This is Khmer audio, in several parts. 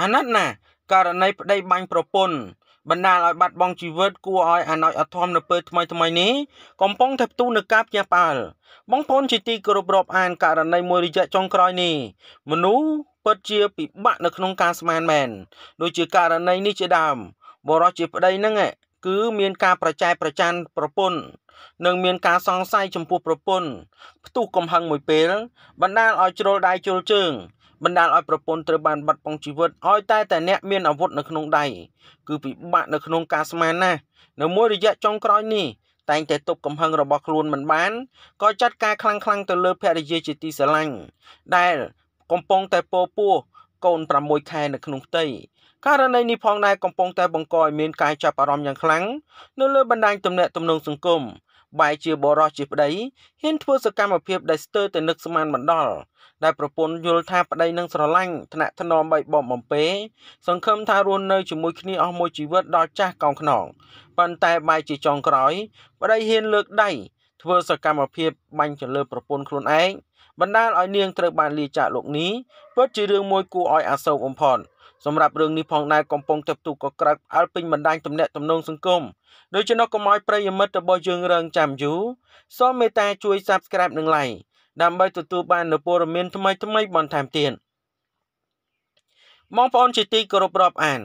អាណិតណាស់ករណីប្តីបាញ់ប្រពន្ធបណ្ដាលឲ្យបាត់បង់ជីវិតគួរឲ្យអាណោចអធមនៅពេលថ្មីថ្មីនេះកំពុងតែផ្ទុះនឹងការភ្ញាក់ផ្អើលបងប្អូនជាទីគោរពរាប់អានករណីមួយរយៈចុងក្រោយនេះមនុស្សពិតជាពិបាកនៅក្នុងការស្មានមែនដូចជាករណីនេះជាដើមបរិសុទ្ធជាប្តីនឹងគឺមានការប្រចែកប្រច័នប្រពន្ធនិងមានការសង្ស័យចំពោះប្រពន្ធផ្ទុះកំហឹងមួយពេលបណ្ដាលឲ្យជ្រុលដៃជ្រុលជើងបណ្ដាលឲ្យប្រពន្ធត្រូវបានបាត់បង់ជីវិតឲ្យតែតែអ្នកមានអាវុធនៅក្នុងដៃគឺពិបាកនៅក្នុងការស្មានណាស់នៅមួយរយៈចុងក្រោយនេះតែងតែទប់កំហឹងរបស់ខ្លួនមិនបានក៏ចាត់ការខ្លាំងៗទៅលើភរិយាជាទីស្រឡាញ់ដែលកំពុងតែពោពោះកូន6ខែនៅក្នុងផ្ទៃករណីនេះផងដែរកំពុងតែបង្កឲ្យមានការចាប់អារម្មណ៍យ៉ាងខ្លាំងនៅលើបណ្ដាញទំនាក់ទំនងសង្គមបែរជាបរោះជាប្តីហ៊ានធ្វើសកម្មភាពដែលស្ទើរតែនឹកស្មានមិនដល់ដែលប្រពន្ធយល់ថាប្តីនឹងស្រឡាញ់ថ្នាក់ថ្នមបីបំបំពេសង្ឃឹមថារស់នៅជាមួយគ្នាអស់មួយជីវិតដល់ចាស់កោងខ្នងប៉ុន្តែបែរជាចុងក្រោយ ប្តីហ៊ានលើកដៃធ្វើសកម្មភាពបាញ់ទៅលើប្រពន្ធខ្លួនឯងបណ្ដាលឲ្យនាងត្រូវបានលាចាកលោកនេះពិតជារឿងមួយគួរឲ្យអាសោកបំផុតសម្រាប់រឿងនេះផងដែរកំពុងទៅទូកក៏ក្រោកផ្អើលពេញបណ្ដាញទំនាក់ទំនងសង្គមដូច្នោះកុំឲ្យប្រិយមិត្តរបស់យើងរងចាំយូរសូមមេត្តាជួយ Subscribe និង Like ដើម្បីទទួលបាននូវព័ត៌មានថ្មីៗបន្ថែមទៀតបងប្អូនជាទីគោរពរាប់អាន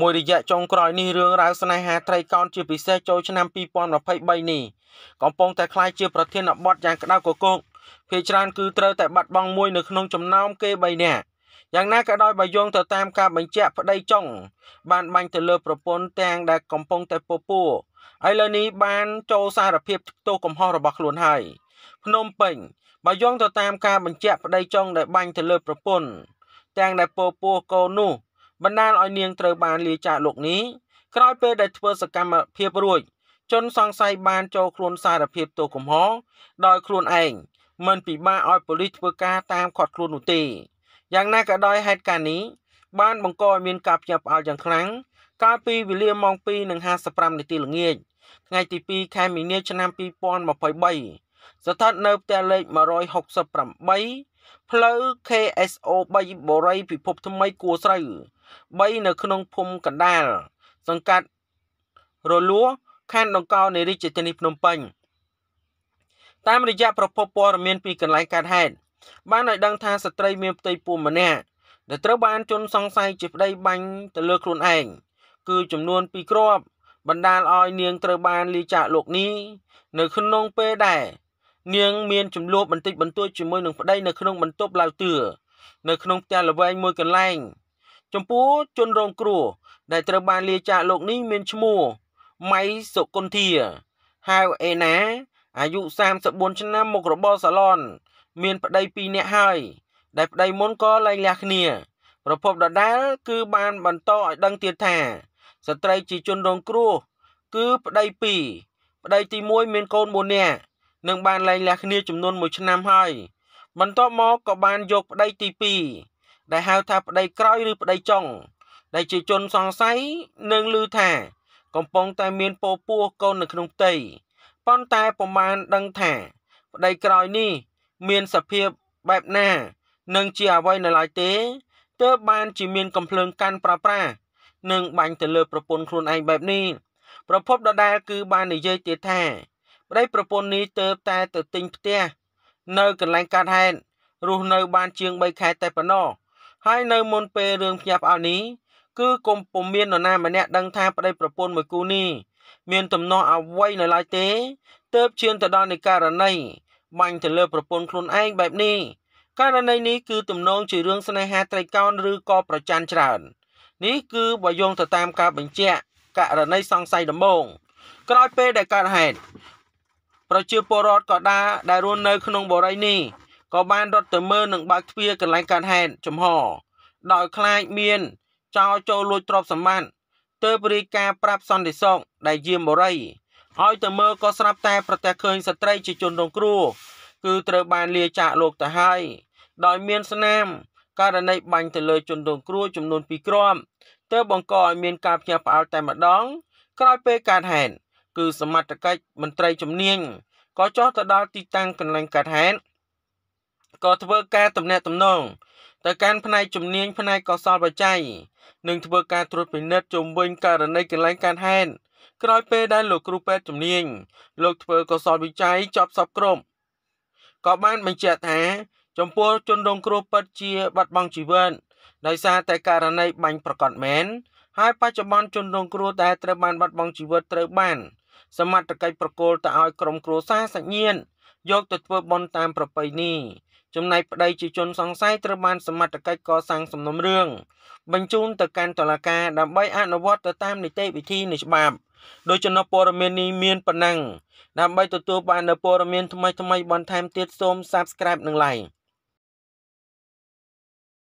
មួយរយៈចុងក្រោយនេះរឿងរ៉ាវស្នេហាត្រីកោណជាពិសេសចូលឆ្នាំ2023នេះកំពុងតែคล้ายជាប្រធានបទយ៉ាងក្តៅគគុកភាគច្រើនគឺត្រូវតែបាត់បង់មួយនៅក្នុងចំណោមគេ3នាក់យ៉ាងណាក៏ដោយបើយោងទៅតាមការបញ្ជាក់ប្តីចុងបានបាញ់ទៅលើ ប្រពន្ធទាំងដែលកំពុងតែពពួរឥឡូវនេះបានចូលសារភាពទោសកំហុសរបស់ខ្លួនហើយភ្នំពេញបើយោងទៅតាមការបញ្ជាក់ប្តីចុងដែលបាញ់ទៅលើ ប្រពន្ធទាំងដែលពពួរកូននោះបណ្ដាលឲ្យនាងត្រូវបានលាចាកលោកនេះក្រោយពេលដែលធ្វើសកម្មភាពរួច ជនសង្ស័យបានចូលខ្លួនសារភាពទោសកំហុសដោយខ្លួនឯងមិនពិបាកឲ្យប៉ូលីសធ្វើការតាមគាត់ខ្លួននោះទេយ៉ាងណាក៏ដោយហេតុការណ៍នេះបានបង្កឲ្យមានការភ្ញាក់ផ្អើលយ៉ាងខ្លាំងកាលពីវេលាម៉ោង2:55នាទីល្ងាចថ្ងៃទី2ខែមីនា ឆ្នាំ2023ស្ថិតនៅផ្ទះលេខ168ផ្លូវ KSO 3បូរីពិភពថ្មីគួរស្រូវ3នៅក្នុងភូមិកណ្ដាលសង្កាត់រលួខណ្ឌដង្កោនៃរាជធានីភ្នំពេញតាមរយៈប្រភពព័ត៌មានពីកន្លែងកើតហេតុបានឲ្យដឹងថាស្ត្រីមានផ្ទៃពោះម្នាក់ដែលត្រូវបានជនសង្ស័យជាប្តីបាញ់ទៅលើខ្លួនឯងគឺចំនួន2គ្រាប់បណ្ដាលឲ្យនាងត្រូវបានលាចាកលោកនេះនៅក្នុងពេលដែលនាងមានចំនួនបន្តិចបន្តួចជាមួយនឹងប្តីនៅក្នុងបន្ទប់ឡាវទឿនៅក្នុងផ្ទះល្វែងមួយកន្លែងចំពោះជនរងគ្រោះដែលត្រូវបានលាចាកលោកនេះមានឈ្មោះម៉ៃសុគន្ធាហៅអេណាអាយុ34ឆ្នាំមុខរបរសាឡនមានប្តី2នាក់ហើយដែលប្តីមុនក៏លែងលះគ្នា ប្រពន្ធដដាលគឺបានបន្តឲ្យដឹងទៀតថាស្ត្រីជាជនរងគ្រោះគឺប្តី2ប្តីទី1មានកូន4នាក់និងបានលែងលះគ្នាចំនួន1ឆ្នាំហើយ បន្ទាប់មកក៏បានយកប្តីទី2ដែលហៅថាប្តីក្រោយឬប្តីចុងដែលជាជនសង្ស័យនឹងឮថា កំពុងតែមានពពោះកូននៅក្នុងផ្ទៃប៉ុន្តែប្រមាណដឹងថាប្តីក្រោយនេះ មានសភាពបែបណានឹងជាអ្វីនៅឡើយទេទើបបានជាមានកំភ្លើងកាន់ប្រប្រានិងបាញ់ទៅលើប្រពន្ធខ្លួនឯងបែបនេះប្រភពដដែលគឺបាននិយាយទៀតថាប្តីប្រពន្ធនេះទៅតែទៅទិញផ្ទះនៅកន្លែងកើតហេតុរស់នៅបានជាង3ខែតែប៉ុណ្ណោះ ហើយនៅមុនពេលរឿងភ្ញាក់ផ្អើលនេះគឺគុំពុំមាននរណាម្នាក់ដឹងថាប្តីប្រពន្ធមួយគូនេះមានទំនាស់អ្វីនៅឡើយទេទើបឈានទៅដល់នៃករណីបាញ់ទៅលើប្រពន្ធខ្លួនឯងបែបនេះករណីនេះគឺទំនងជារឿងស្នេហាត្រីកោណឬក៏ប្រច័ណ្ឌច្រើននេះគឺបើយោងទៅតាមការបញ្ជាក់ករណីសង្ស័យដំបូងក្រោយពេលដែលកើតហេតុប្រជាពលរដ្ឋក៏ដាដែលរស់នៅក្នុងបរិយានេះក៏បានរត់ទៅមើលនិងបើកទ្វារកន្លែងកើតហេតុចំហដោយខ្លាចមានចោរចូលលួចទ្រព្យសម្បត្តិទើបរាយការណ៍ប្រាប់សន្តិសុខដែលយាមបរិយាឲ្យទៅមើលក៏ស្រាប់តែ ប្រទះឃើញស្ត្រី ជាជនរងគ្រោះគឺត្រូវបានលាចាកលោកទៅហើយដោយមាន ស្នាមករណីបាញ់ទៅលើជនរងគ្រោះចំនួន2គ្រាប់ទើបបង្កឲ្យមានការភ្ញាក់ផ្អើលតែម្ដងក្រោយពេលកើតហេតុគឺសមត្ថកិច្ចមន្ត្រីជំនាញក៏ចុះទៅដល់ទីតាំងកន្លែងកើតហេតុក៏ធ្វើការទំនាក់ទំនងទៅកាន់ផ្នែកជំនាញផ្នែកកសលបច្ច័យនិងធ្វើការត្រួតពិនិត្យជុំវិញករណីកន្លែងកើតហេតុក្រោយពេលដែលលោកគ្រូពេទ្យជំនាញលោកធ្វើកសលវិច័យចប់សពគ្រប់ក៏បានបញ្ជាក់ថា ចំពោះជនរងគ្រោះពិត ជា បាត់បង់ជីវិតដោយសារតែករណីបាញ់ប្រកាសមែនហើយបច្ចុប្បន្នជនរងគ្រោះដែលត្រូវបានបាត់បង់ជីវិតត្រូវបានសមត្ថកិច្ចប្រគល់ទៅឲ្យក្រុមគ្រួសារសាច់ញាតិយកទៅធ្វើបន់តាមប្រពៃណីចំណែកប្តីជាជនសង្ស័យត្រូវបានសមត្ថកិច្ចកសាងសំណុំរឿងបញ្ជូនទៅកាន់តុលាការដើម្បីអនុវត្តទៅតាមនីតិវិធីនៃច្បាប់ដោយចំណព័រមាននេះមានប៉ុណ្ណឹងដើម្បីទទួលបាននូវព័ត៌មានថ្មីៗបន្ថែមទៀតសូម Subscribe និង Like